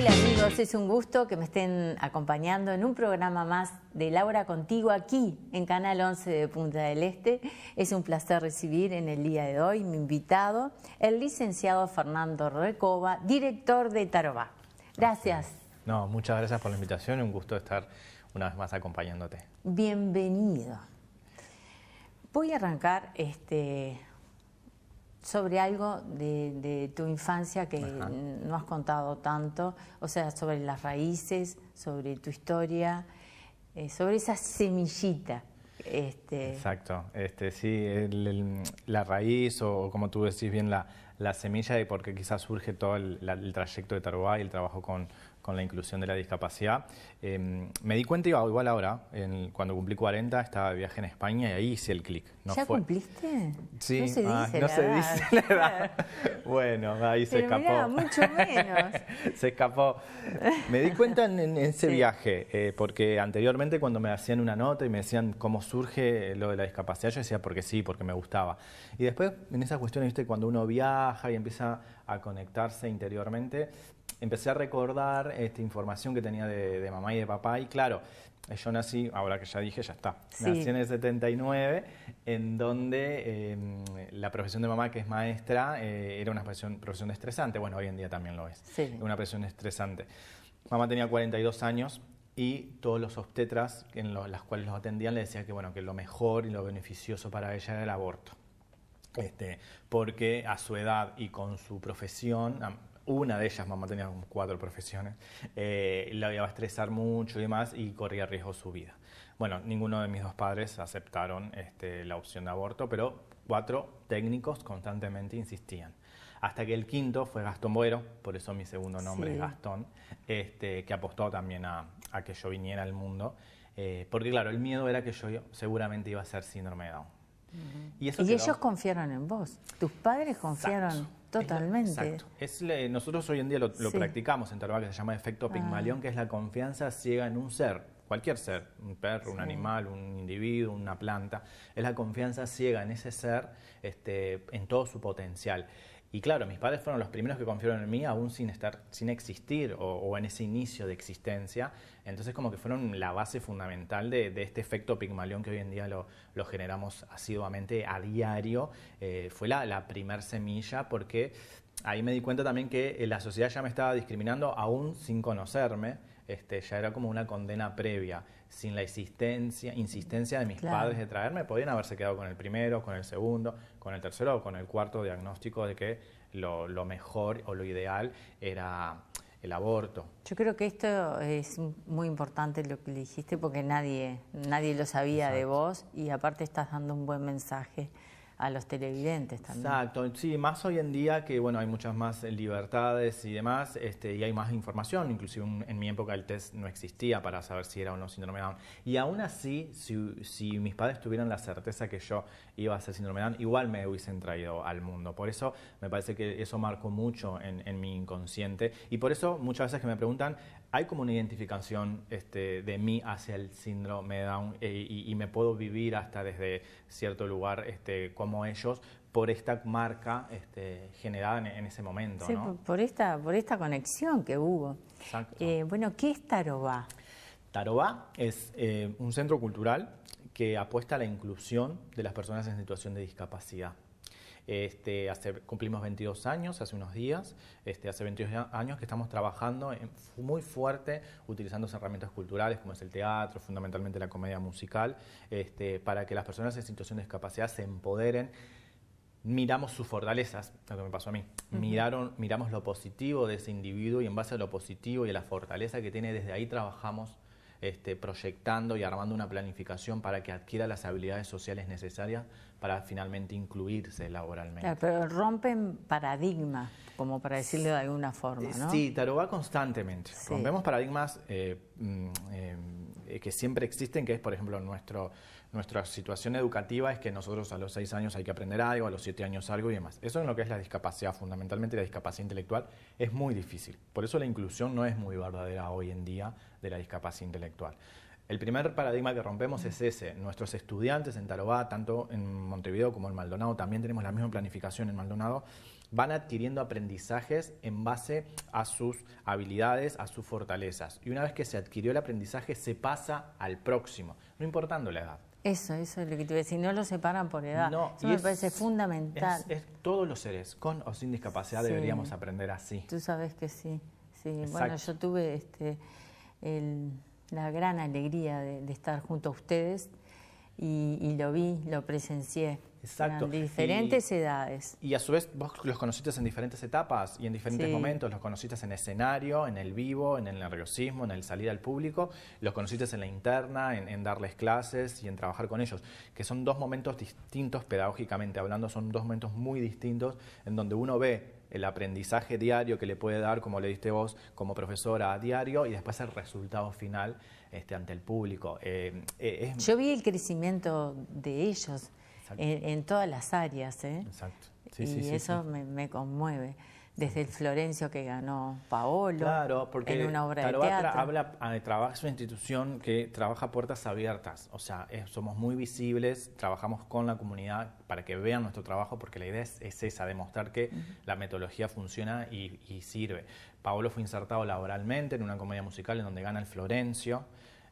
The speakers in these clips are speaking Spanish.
Hola amigos, es un gusto que me estén acompañando en un programa más de Laura Contigo aquí en Canal 11 de Punta del Este. Es un placer recibir en el día de hoy mi invitado, el licenciado Fernando Recoba, director de Taroba. Gracias. No, muchas gracias por la invitación, y un gusto estar una vez más acompañándote. Bienvenido. Voy a arrancar este, sobre algo de, tu infancia que no has contado tanto, o sea, sobre las raíces, sobre tu historia, eh, sobre esa semillita. Este... Exacto, este, sí, la raíz o, como tú decís bien, la, semilla de por qué quizás surge todo el, trayecto de Tarubá y el trabajo con, con la inclusión de la discapacidad. Em, me di cuenta, igual ahora, cuando cumplí 40, estaba de viaje en España y ahí hice el clic. ¿Ya cumpliste? Sí, no se dice, bueno, ahí se escapó. mucho menos. se escapó. Me di cuenta en, ese viaje, eh, porque anteriormente cuando me hacían una nota y me decían cómo surge lo de la discapacidad, yo decía porque sí, porque me gustaba. Y después, en esas cuestiones, ¿viste? cuando uno viaja y empieza a conectarse interiormente, empecé a recordar esta información que tenía de, mamá y de papá y claro, yo nací, ahora que ya dije, ya está, nací en el 79, en donde em, la profesión de mamá, que es maestra, eh, era una profesión, estresante, bueno, hoy en día también lo es, sí. una profesión estresante. Mamá tenía 42 años, y todos los obstetras en las cuales los atendían le decían que bueno que lo mejor y lo beneficioso para ella era el aborto este, porque a su edad y con su profesión una de ellas, mamá tenía cuatro profesiones, eh, la iba a estresar mucho y demás y corría riesgo su vida. Bueno, ninguno de mis dos padres aceptaron este, la opción de aborto, pero cuatro técnicos constantemente insistían. Hasta que el quinto fue Gastón Boero, por eso mi segundo nombre es Gastón, este, que apostó también a, que yo viniera al mundo. Eh, porque claro, el miedo era que yo seguramente iba a ser síndrome de Down. Y, ellos confiaron en vos, tus padres confiaron. Totalmente. nosotros hoy en día lo, practicamos en Tarbac, que se llama efecto ah. Pigmalión, que es la confianza ciega en un ser, cualquier ser, un perro, un animal, un individuo, una planta. Es la confianza ciega en ese ser, este, en todo su potencial. Y claro, mis padres fueron los primeros que confiaron en mí, aún sin, estar, sin existir o, en ese inicio de existencia. Entonces como que fueron la base fundamental de, este efecto pigmalión que hoy en día lo, generamos asiduamente a diario. Eh, fue la, la primer semilla porque ahí me di cuenta también que eh, la sociedad ya me estaba discriminando aún sin conocerme este, ya era como una condena previa. Sin la insistencia, insistencia de mis padres de traerme, podían haberse quedado con el primero, con el segundo, con el tercero o con el cuarto diagnóstico de que lo, mejor o lo ideal era el aborto. Yo creo que esto es muy importante lo que dijiste porque nadie, nadie lo sabía de vos y aparte estás dando un buen mensaje a los televidentes también. Exacto, sí, más hoy en día que bueno, hay muchas más eh, libertades y demás, este, y hay más información, inclusive en mi época el test no existía para saber si era o no síndrome de Down. Y aún así, si, mis padres tuvieran la certeza que yo iba a ser síndrome de Down, igual me hubiesen traído al mundo. Por eso me parece que eso marcó mucho en mi inconsciente, y por eso muchas veces que me preguntan, hay como una identificación este, de mí hacia el síndrome de Down eh, y, me puedo vivir hasta desde cierto lugar este, como ellos por esta marca este, generada en, ese momento. Sí, ¿no? por, esta, por esta conexión que hubo. Exacto. Eh, bueno, ¿qué es Tarobá? Tarobá es eh, un centro cultural que apuesta a la inclusión de las personas en situación de discapacidad. Este, hace, cumplimos 22 años, hace unos días, este, hace 22 años que estamos trabajando muy fuerte utilizando herramientas culturales como es el teatro, fundamentalmente la comedia musical, este, para que las personas en situación de discapacidad se empoderen miramos sus fortalezas, lo que me pasó a mí. Miraron, miramos lo positivo de ese individuo y en base a lo positivo y a la fortaleza que tiene, desde ahí trabajamos este, proyectando y armando una planificación para que adquiera las habilidades sociales necesarias para finalmente incluirse laboralmente. pero rompen paradigmas, como para decirlo de alguna forma, ¿no? Sí, taroba constantemente. Rompemos paradigmas eh, mm, eh, eh, que siempre existen, que es, por ejemplo, nuestra situación educativa es que nosotros a los seis años hay que aprender algo, a los siete años algo y demás. Eso en lo que es la discapacidad, fundamentalmente la discapacidad intelectual, es muy difícil. Por eso la inclusión no es muy verdadera hoy en día de la discapacidad intelectual. El primer paradigma que rompemos es ese. Nuestros estudiantes en Tarobá, tanto en Montevideo como en Maldonado, también tenemos la misma planificación en Maldonado, van adquiriendo aprendizajes en base a sus habilidades, a sus fortalezas. Y una vez que se adquirió el aprendizaje, se pasa al próximo, no importando la edad. Eso, eso es lo que te voy a No lo separan por edad. eso me parece fundamental. Es, todos los seres, con o sin discapacidad, deberíamos aprender así. Tú sabes que sí. sí. Bueno, yo tuve este el la gran alegría de, estar junto a ustedes y, lo vi, lo presencié. Exacto. diferentes edades. Y a su vez vos los conociste en diferentes etapas y en diferentes momentos. Los conociste en escenario, en el vivo, en el nerviosismo, en el salir al público. Los conociste en la interna, en darles clases y en trabajar con ellos. Que son dos momentos distintos pedagógicamente hablando, son dos momentos muy distintos en donde uno ve el aprendizaje diario que le puede dar, como le diste vos como profesora a diario, y después el resultado final este, ante el público. Eh, eh, Yo vi el crecimiento de ellos en, todas las áreas, ¿eh? Exacto. y eso me conmueve desde el Florencio que ganó Paolo en una obra de teatro. habla, ah, trabaja es una institución que trabaja puertas abiertas, o sea, somos muy visibles, trabajamos con la comunidad para que vean nuestro trabajo, porque la idea es, esa, demostrar que la metodología funciona y, sirve. Paolo fue insertado laboralmente en una comedia musical en donde gana el Florencio.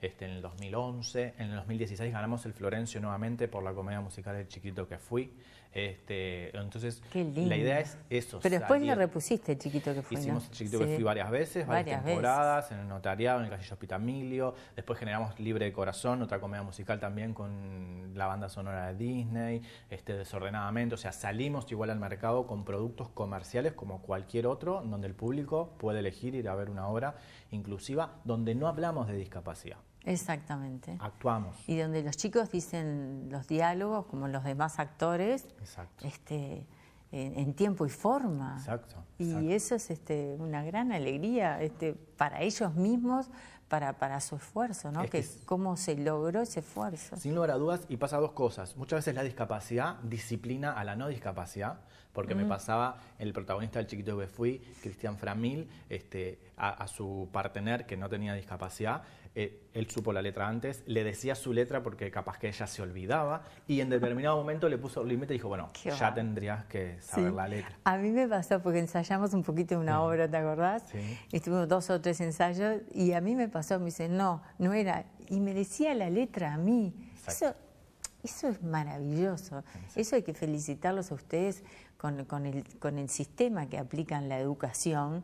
Este, en el 2011, en el 2016 ganamos el Florencio nuevamente por la comedia musical El Chiquito que fui. Este, entonces, la idea es eso. Pero después repusiste, chiquito que fui. Hicimos chiquito que fui varias veces, varias, temporadas, en el notariado, en el Castillo Pitamilio. Después generamos Libre de Corazón, otra comedia musical también con la banda sonora de Disney, este, desordenadamente. O sea, salimos igual al mercado con productos comerciales como cualquier otro, donde el público puede elegir ir a ver una obra inclusiva, donde no hablamos de discapacidad. Exactamente. Actuamos. Y donde los chicos dicen los diálogos, como los demás actores, este en, tiempo y forma. Exacto. Y eso es este, una gran alegría este, para ellos mismos, para, para su esfuerzo, ¿no? que, cómo se logró ese esfuerzo. Sin lugar a dudas, y pasa dos cosas. Muchas veces la discapacidad disciplina a la no discapacidad, porque me pasaba el protagonista del chiquito que fui, Cristian Framil, este, a, su partener que no tenía discapacidad, eh, él supo la letra antes, le decía su letra porque capaz que ella se olvidaba y en determinado momento le puso el límite y dijo, bueno, ya tendrías que saber la letra. A mí me pasó porque ensayamos un poquito una obra, ¿te acordás? Sí. Estuvimos dos o tres ensayos y a mí me pasó, me dice, no, no era, y me decía la letra a mí. Eso, eso es maravilloso. Eso hay que felicitarlos a ustedes con, el, con el sistema que aplican la educación,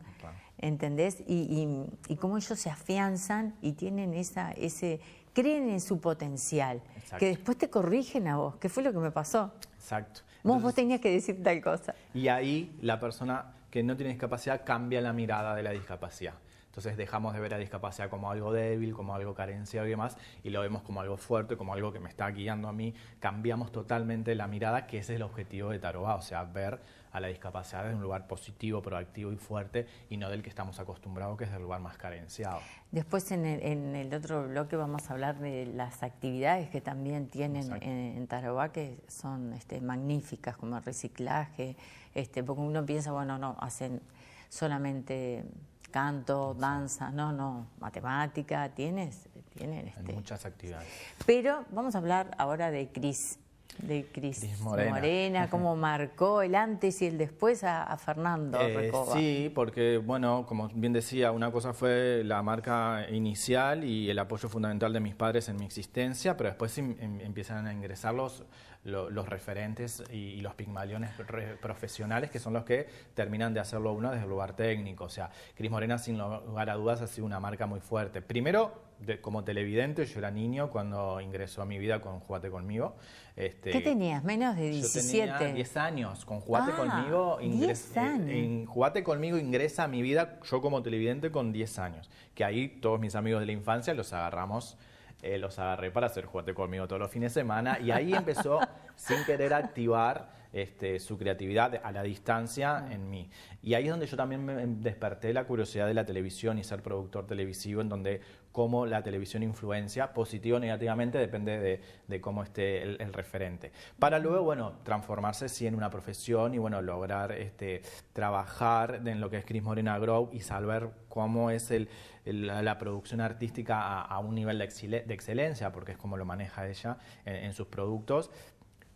¿entendés? Y, y, cómo ellos se afianzan y tienen esa, ese, creen en su potencial, que después te corrigen a vos, que fue lo que me pasó. Exacto. vos tenías que decir tal cosa. Y ahí la persona que no tiene discapacidad cambia la mirada de la discapacidad. Entonces dejamos de ver a discapacidad como algo débil, como algo carenciado y demás, y lo vemos como algo fuerte, como algo que me está guiando a mí. Cambiamos totalmente la mirada, que ese es el objetivo de Taroba, o sea, ver a la discapacidad en un lugar positivo, proactivo y fuerte, y no del que estamos acostumbrados, que es el lugar más carenciado. Después en el, otro bloque vamos a hablar de las actividades que también tienen en, Taroba, que son este, magníficas, como reciclaje, este, porque uno piensa, bueno, no, hacen solamente canto, danza, no, no, matemática, tienes, tienen este. muchas actividades. Pero vamos a hablar ahora de Cris de Cris Morena. cómo marcó el antes y el después a, Fernando eh, Sí, porque, bueno, como bien decía, una cosa fue la marca inicial y el apoyo fundamental de mis padres en mi existencia, pero después em, em, empiezan a ingresar los, los referentes y, los pigmaliones profesionales que son los que terminan de hacerlo uno desde el lugar técnico. O sea, Cris Morena, sin lugar a dudas, ha sido una marca muy fuerte. Primero, como televidente, yo era niño cuando ingresó a mi vida con Jugate Conmigo. Este, ¿Qué tenías? Menos de 17. Yo 10 años. Con Jugate ah, Conmigo ingresa eh, 10 En Conmigo ingresa a mi vida yo como televidente con 10 años. Que ahí todos mis amigos de la infancia los agarramos. Eh, los agarré para hacer Jugate Conmigo todos los fines de semana. Y ahí empezó, sin querer, activar este, su creatividad a la distancia ah. en mí. Y ahí es donde yo también me em, desperté la curiosidad de la televisión y ser productor televisivo, en donde cómo la televisión influencia, positivo o negativamente, depende de, cómo esté el, referente. Para luego, bueno, transformarse sí en una profesión y, bueno, lograr este, trabajar en lo que es Cris Morena Grove y saber cómo es la producción artística a, un nivel de, excelencia, porque es como lo maneja ella en sus productos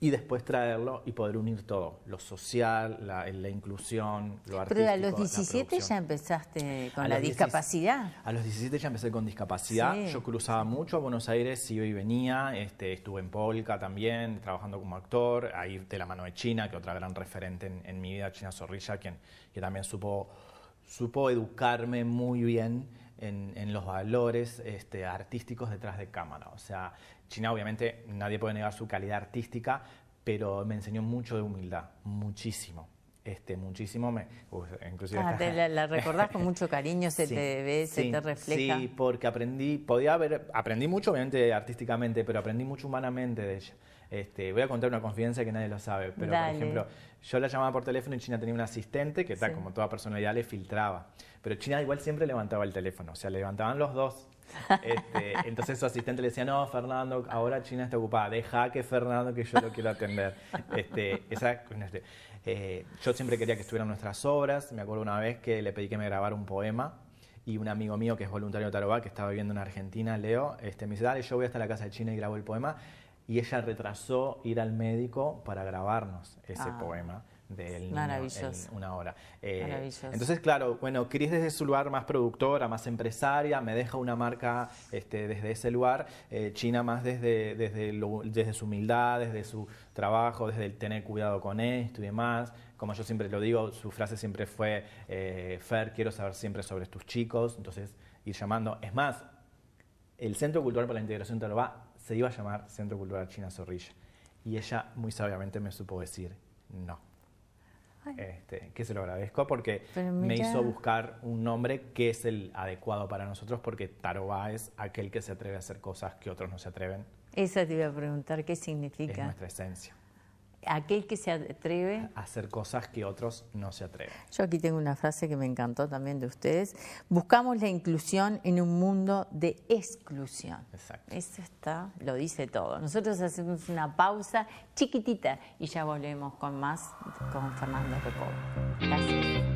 y después traerlo y poder unir todo, lo social, la, inclusión, lo artístico. Pero a los 17 ya empezaste con la discapacidad. a los 17 ya empecé con discapacidad. Yo cruzaba mucho a Buenos Aires, iba y venía, este, estuve en Polka también, trabajando como actor, ahí de la mano de China, que otra gran referente en, mi vida, China Zorrilla, quien que también supo, supo educarme muy bien. En, los valores este, artísticos detrás de cámara. O sea, China obviamente nadie puede negar su calidad artística, pero me enseñó mucho de humildad, muchísimo. Este, muchísimo me, pues, inclusive ah, la, recordás con mucho cariño se te ve se te refleja sí porque aprendí podía haber aprendí mucho obviamente artísticamente pero aprendí mucho humanamente de ella este, voy a contar una confidencia que nadie lo sabe, pero por ejemplo, yo la llamaba por teléfono y China tenía un asistente que, tal como toda personalidad, le filtraba. Pero China igual siempre levantaba el teléfono, o sea, levantaban los dos. Este, entonces su asistente le decía, no, Fernando, ahora China está ocupada, deja que Fernando, que yo lo quiero atender. Este, eh, yo siempre quería que estuvieran nuestras obras, me acuerdo una vez que le pedí que me grabara un poema y un amigo mío que es voluntario de Tarobá, que estaba viviendo en Argentina, Leo, me dice, dale, yo voy hasta la casa de China y grabo el poema y ella retrasó ir al médico para grabarnos ese ah, poema del maravilloso. En una hora. Eh, entonces, claro, bueno, Cris desde su lugar más productora, más empresaria, me deja una marca este, desde ese lugar, eh, China más desde, su humildad, desde su trabajo, desde el tener cuidado con esto y demás. Como yo siempre lo digo, su frase siempre fue, eh, Fer, quiero saber siempre sobre tus chicos, entonces ir llamando. Es más, el Centro Cultural para la Integración te lo va se iba a llamar Centro Cultural China Zorrilla. Y ella muy sabiamente me supo decir no. Este, que se lo agradezco porque me hizo buscar un nombre que es el adecuado para nosotros porque Taroba es aquel que se atreve a hacer cosas que otros no se atreven. Esa te iba a preguntar, ¿qué significa? Es nuestra esencia aquel que se atreve a hacer cosas que otros no se atreven. Yo aquí tengo una frase que me encantó también de ustedes. Buscamos la inclusión en un mundo de exclusión. Exacto. Eso está, lo dice todo. Nosotros hacemos una pausa chiquitita y ya volvemos con más con Fernando Recobo. Gracias.